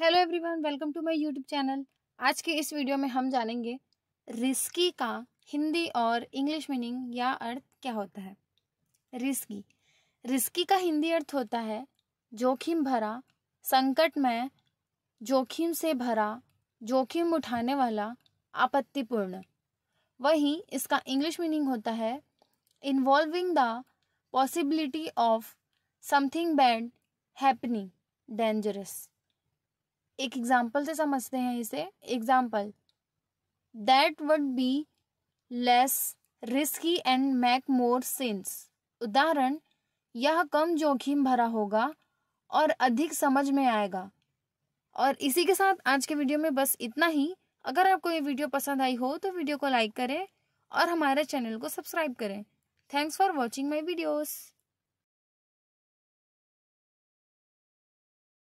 hello everyone welcome to my YouTube channel आज के इस वीडियो में हम जानेंगे रिस्की का हिंदी और इंग्लिश मीनिंग या अर्थ क्या होता है रिस्की रिस्की का हिंदी अर्थ होता है जोखिम भरा संकटमय जोखिम से भरा जोखिम उठाने वाला आपत्तिपूर्ण वहीं इसका इंग्लिश मीनिंग होता है involving the possibility of something bad happening dangerous एक एग्जाम्पल से समझते हैं इसे example that would be less risky and make more sense उदाहरण यह कम जोखिम भरा होगा और अधिक समझ में आएगा और इसी के साथ आज के वीडियो में बस इतना ही अगर आपको ये वीडियो पसंद आई हो तो वीडियो को लाइक करें और हमारे चैनल को सब्सक्राइब करें thanks for watching my videos